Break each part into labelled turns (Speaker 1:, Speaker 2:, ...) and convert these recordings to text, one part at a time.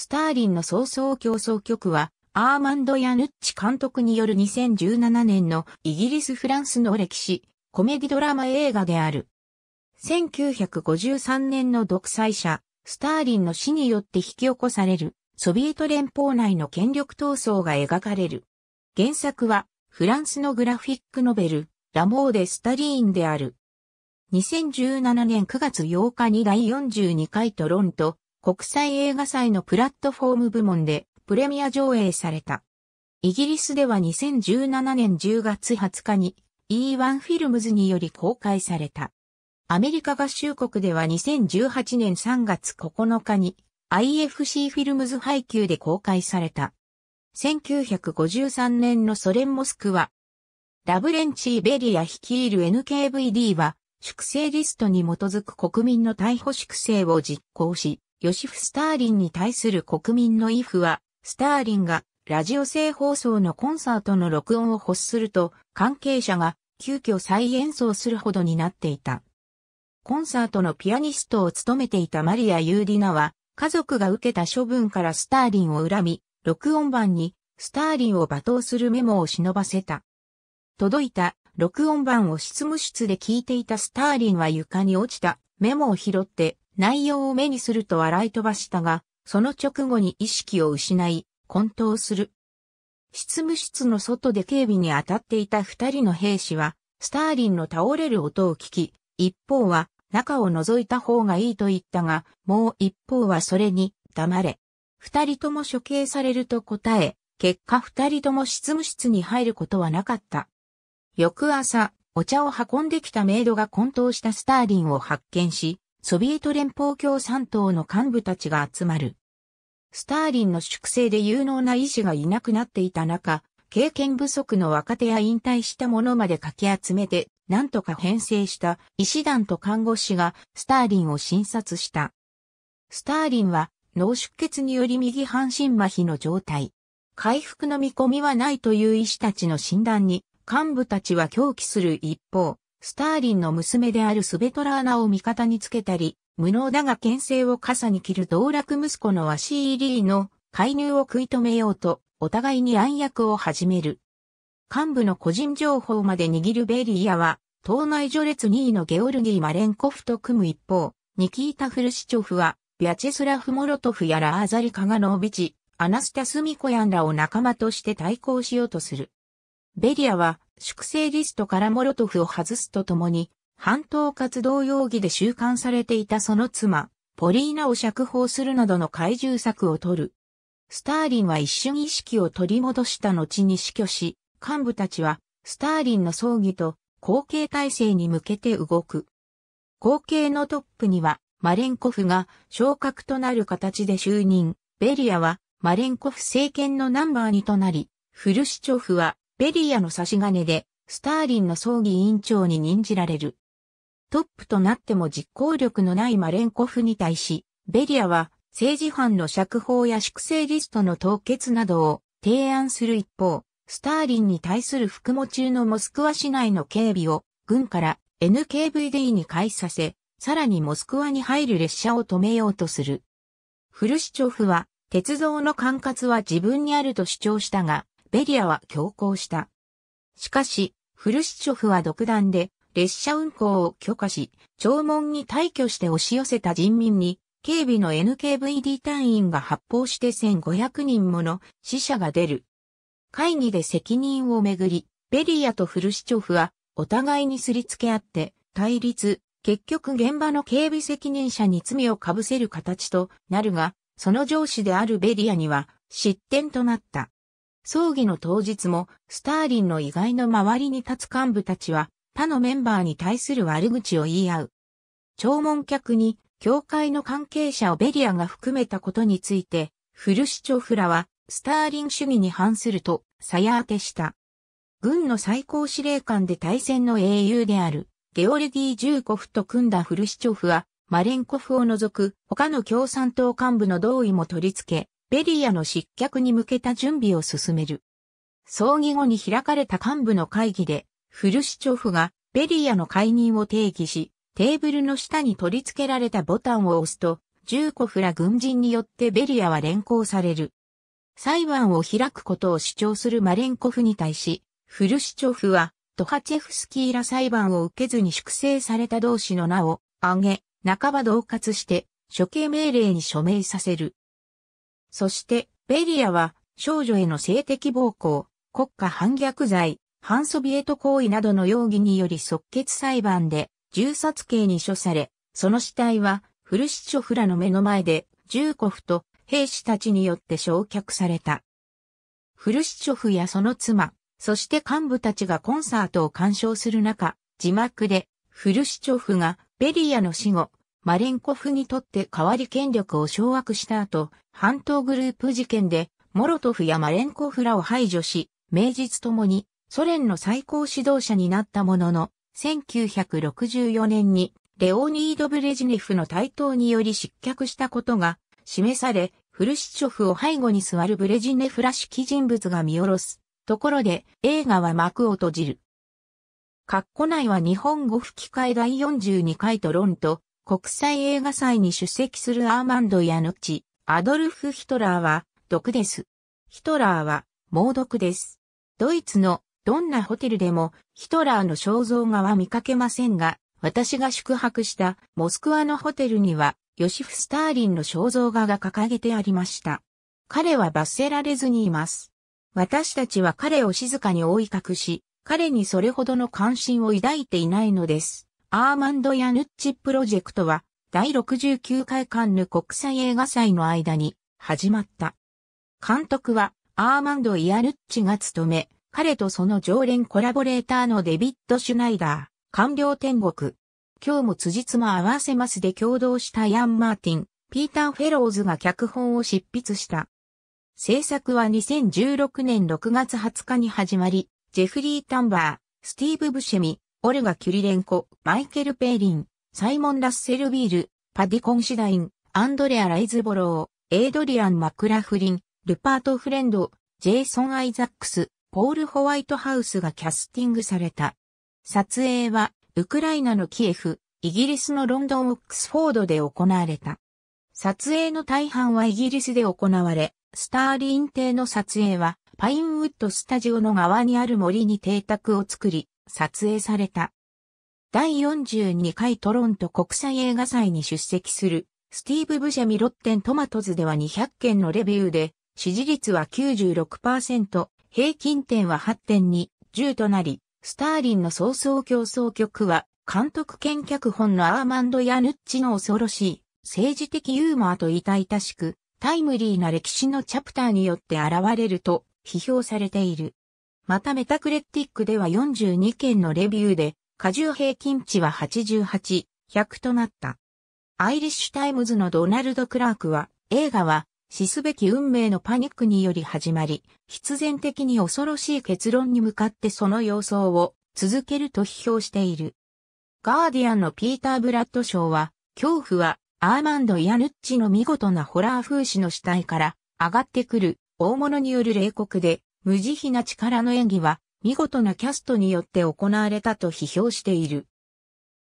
Speaker 1: スターリンの早々競争局は、アーマンド・ヤヌッチ監督による2017年のイギリス・フランスの歴史、コメディドラマ映画である。1953年の独裁者、スターリンの死によって引き起こされる、ソビエト連邦内の権力闘争が描かれる。原作は、フランスのグラフィックノベル、ラモー・デ・スタリーンである。2017年9月8日に第42回トロント国際映画祭のプラットフォーム部門でプレミア上映された。イギリスでは2017年10月20日に E1 フィルムズにより公開された。アメリカ合衆国では2018年3月9日に IFC フィルムズ配給で公開された。1953年のソ連モスクは、ラブレンチー・ベリア率いる NKVD は、粛清リストに基づく国民の逮捕粛清を実行し、ヨシフ・スターリンに対する国民のイフは、スターリンがラジオ生放送のコンサートの録音を欲すると、関係者が急遽再演奏するほどになっていた。コンサートのピアニストを務めていたマリア・ユーディナは、家族が受けた処分からスターリンを恨み、録音版にスターリンを罵倒するメモを忍ばせた。届いた録音版を執務室で聞いていたスターリンは床に落ちたメモを拾って内容を目にすると洗い飛ばしたが、その直後に意識を失い、混沌する。執務室の外で警備に当たっていた二人の兵士は、スターリンの倒れる音を聞き、一方は中を覗いた方がいいと言ったが、もう一方はそれに黙れ。二人とも処刑されると答え、結果二人とも執務室に入ることはなかった。翌朝、お茶を運んできたメイドが混沌したスターリンを発見し、ソビエト連邦共産党の幹部たちが集まる。スターリンの粛清で有能な医師がいなくなっていた中、経験不足の若手や引退した者までかき集めて、なんとか編成した医師団と看護師がスターリンを診察した。スターリンは脳出血により右半身麻痺の状態。回復の見込みはないという医師たちの診断に、幹部たちは狂気する一方、スターリンの娘であるスベトラーナを味方につけたり、無能だが牽制を傘に切る道楽息子のワシーリーの介入を食い止めようと、お互いに暗躍を始める。幹部の個人情報まで握るベリーアは、党内序列2位のゲオルギー・マレンコフと組む一方、ニキータ・フルシチョフは、ビャチェスラフ・モロトフやラーザリ・カガノービチ、アナスタス・ミコヤンらを仲間として対抗しようとする。ベリアは、粛清リストからモロトフを外すとともに、半島活動容疑で収監されていたその妻、ポリーナを釈放するなどの怪獣策を取る。スターリンは一瞬意識を取り戻した後に死去し、幹部たちは、スターリンの葬儀と後継体制に向けて動く。後継のトップには、マレンコフが昇格となる形で就任。ベリアは、マレンコフ政権のナンバー2となり、フルシチョフはベリアの差し金で、スターリンの葬儀委員長に任じられる。トップとなっても実行力のないマレンコフに対し、ベリアは政治犯の釈放や粛清リストの凍結などを提案する一方、スターリンに対する服務中のモスクワ市内の警備を軍から NKVD に開始させ、さらにモスクワに入る列車を止めようとする。フルシチョフは鉄道の管轄は自分にあると主張したが、ベリアは強行した。しかし、フルシチョフは独断で列車運行を許可し、弔問に退去して押し寄せた人民に、警備の NKVD 隊員が発砲して1500人もの死者が出る。会議で責任をめぐり、ベリアとフルシチョフはお互いにすりつけ合って対立、結局現場の警備責任者に罪をかぶせる形となるが、その上司であるベリアには失点となった。葬儀の当日も、スターリンの意外の周りに立つ幹部たちは、他のメンバーに対する悪口を言い合う。弔問客に、教会の関係者をベリアが含めたことについて、フルシチョフラは、スターリン主義に反すると、さや当てした。軍の最高司令官で対戦の英雄である、ゲオルギー・ジューコフと組んだフルシチョフは、マレンコフを除く他の共産党幹部の同意も取り付け、ベリアの失脚に向けた準備を進める。葬儀後に開かれた幹部の会議で、フルシチョフがベリアの解任を定義し、テーブルの下に取り付けられたボタンを押すと、ジューコフら軍人によってベリアは連行される。裁判を開くことを主張するマレンコフに対し、フルシチョフは、トハチェフスキーら裁判を受けずに粛清された同士の名を挙げ、半ば同喝して、処刑命令に署名させる。そして、ベリアは、少女への性的暴行、国家反逆罪、反ソビエト行為などの容疑により即決裁判で、銃殺刑に処され、その死体は、フルシチョフらの目の前で、コフと兵士たちによって焼却された。フルシチョフやその妻、そして幹部たちがコンサートを鑑賞する中、字幕で、フルシチョフがベリアの死後、マレンコフにとって代わり権力を掌握した後、半島グループ事件で、モロトフやマレンコフらを排除し、名実ともにソ連の最高指導者になったものの、1964年にレオニード・ブレジネフの台頭により失脚したことが示され、フルシチョフを背後に座るブレジネフらしき人物が見下ろす。ところで映画は幕を閉じる。括弧内は日本語吹き替え第42回と論と国際映画祭に出席するアーマンド・ヤヌチ、アドルフ・ヒトラーは、毒です。ヒトラーは、猛毒です。ドイツの、どんなホテルでも、ヒトラーの肖像画は見かけませんが、私が宿泊した、モスクワのホテルには、ヨシフ・スターリンの肖像画が掲げてありました。彼は罰せられずにいます。私たちは彼を静かに覆い隠し、彼にそれほどの関心を抱いていないのです。アーマンド・ヤヌッチプロジェクトは、第69回カンヌ国際映画祭の間に始まった。監督はアーマンド・イヌッチが務め、彼とその常連コラボレーターのデビッド・シュナイダー、官僚天国。今日も辻褄合わせますで共同したヤン・マーティン、ピーター・フェローズが脚本を執筆した。制作は2016年6月20日に始まり、ジェフリー・タンバー、スティーブ・ブシェミ、オルガ・キュリレンコ、マイケル・ペイリン、サイモン・ラッセル・ビール、パディコン・シダイン、アンドレア・ライズボロー、エイドリアン・マクラフリン、ルパート・フレンド、ジェイソン・アイザックス、ポール・ホワイトハウスがキャスティングされた。撮影は、ウクライナのキエフ、イギリスのロンドン・オックスフォードで行われた。撮影の大半はイギリスで行われ、スターリン邸の撮影は、パインウッドスタジオの側にある森に邸宅を作り、撮影された。第42回トロント国際映画祭に出席する、スティーブ・ブシェミ・ロッテン・トマトズでは200件のレビューで、支持率は96%、平均点は8.2、10となり、スターリンの早々競争曲は、監督兼脚本のアーマンド・ヤヌッチの恐ろしい、政治的ユーモアと痛々しく、タイムリーな歴史のチャプターによって現れると批評されている。またメタクレッティックでは42件のレビューで、過重平均値は88、100となった。アイリッシュタイムズのドナルド・クラークは、映画は、死すべき運命のパニックにより始まり、必然的に恐ろしい結論に向かってその様相を続けると批評している。ガーディアンのピーター・ブラッドショーは、恐怖はアーマンド・ヤヌッチの見事なホラー風刺の死体から上がってくる大物による冷酷で無慈悲な力の演技は、見事なキャストによって行われたと批評している。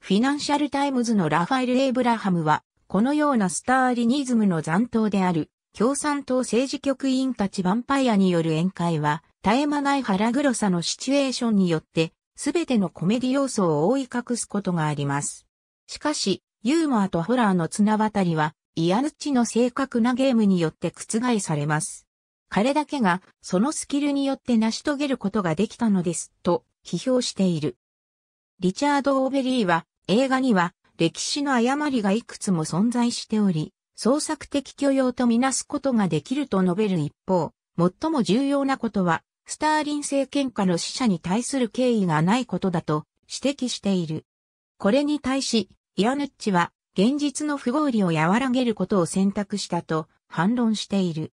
Speaker 1: フィナンシャルタイムズのラファエル・エイブラハムは、このようなスターリニズムの残党である、共産党政治局員たちヴァンパイアによる宴会は、絶え間ない腹黒さのシチュエーションによって、すべてのコメディ要素を覆い隠すことがあります。しかし、ユーモアとホラーの綱渡りは、イアヌッチの正確なゲームによって覆されます。彼だけがそのスキルによって成し遂げることができたのです、と批評している。リチャード・オーベリーは映画には歴史の誤りがいくつも存在しており、創作的許容とみなすことができると述べる一方、最も重要なことは、スターリン政権下の死者に対する敬意がないことだと指摘している。これに対し、イアヌッチは現実の不合理を和らげることを選択したと反論している。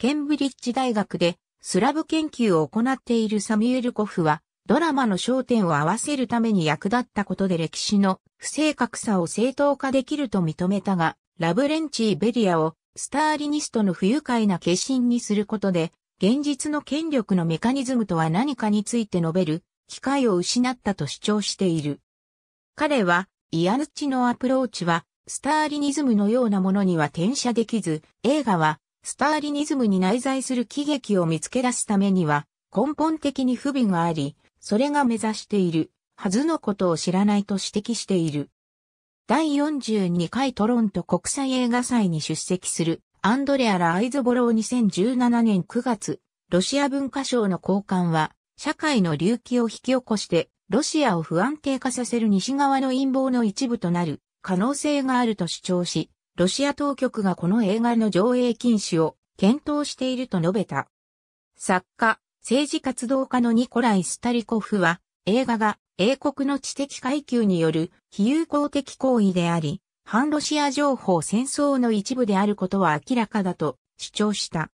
Speaker 1: ケンブリッジ大学でスラブ研究を行っているサミュエルコフは、ドラマの焦点を合わせるために役立ったことで歴史の不正確さを正当化できると認めたが、ラブレンチー・ベリアをスターリニストの不愉快な化身にすることで、現実の権力のメカニズムとは何かについて述べる機会を失ったと主張している。彼は、イアヌッチのアプローチは、スターリニズムのようなものには転写できず、映画はスターリニズムに内在する喜劇を見つけ出すためには、根本的に不備があり、それが目指している、はずのことを知らないと指摘している。第42回トロント国際映画祭に出席する、アンドレア・ラ・アイズボロー2017年9月、ロシア文化省の高官は、社会の隆起を引き起こして、ロシアを不安定化させる西側の陰謀の一部となる可能性があると主張し、ロシア当局がこの映画の上映禁止を検討していると述べた。作家、政治活動家のニコライ・スタリコフは、映画が英国の知的階級による非友好的行為であり、反ロシア情報戦争の一部であることは明らかだと主張した。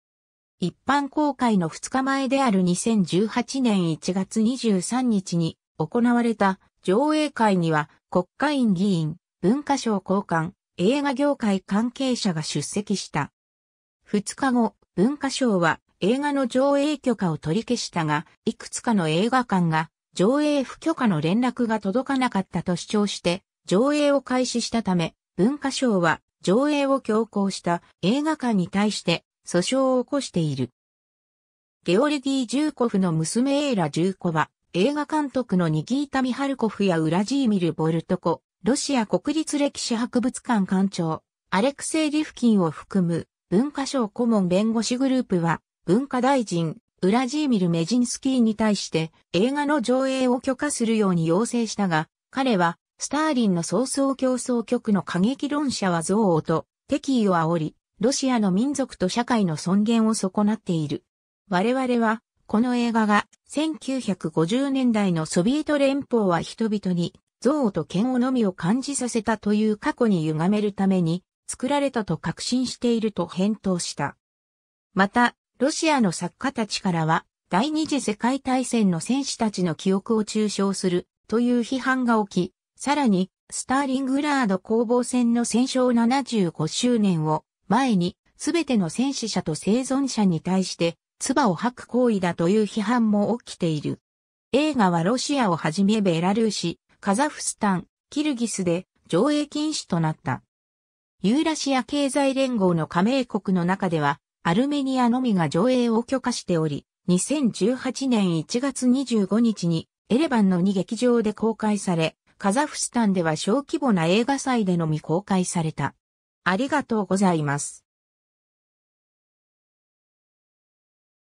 Speaker 1: 一般公開の2日前である2018年1月23日に行われた上映会には国会議員、文化省交換、映画業界関係者が出席した。2日後、文化省は映画の上映許可を取り消したが、いくつかの映画館が上映不許可の連絡が届かなかったと主張して、上映を開始したため、文化省は上映を強行した映画館に対して訴訟を起こしている。ゲオルギー・ジューコフの娘エーラ・ジューコは、映画監督のニギータ・ミハルコフやウラジーミル・ボルトコ、ロシア国立歴史博物館館長、アレクセイ・リフキンを含む文化省顧問弁護士グループは、文化大臣、ウラジーミル・メジンスキーに対して映画の上映を許可するように要請したが、彼は、スターリンの早々競争局の過激論者は憎悪と敵意を煽り、ロシアの民族と社会の尊厳を損なっている。我々は、この映画が1950年代のソビエト連邦は人々に憎悪と嫌悪のみを感じさせたという過去に歪めるために作られたと確信していると返答した。また、ロシアの作家たちからは、第二次世界大戦の戦士たちの記憶を中傷するという批判が起き、さらに、スターリングラード攻防戦の戦勝75周年を前に、すべての戦死者と生存者に対して、唾を吐く行為だという批判も起きている。映画はロシアをはじめベラルーシ、カザフスタン、キルギスで上映禁止となった。ユーラシア経済連合の加盟国の中では、アルメニアのみが上映を許可しており、2018年1月25日にエレバンの2劇場で公開され、カザフスタンでは小規模な映画祭でのみ公開された。ありがとうございます。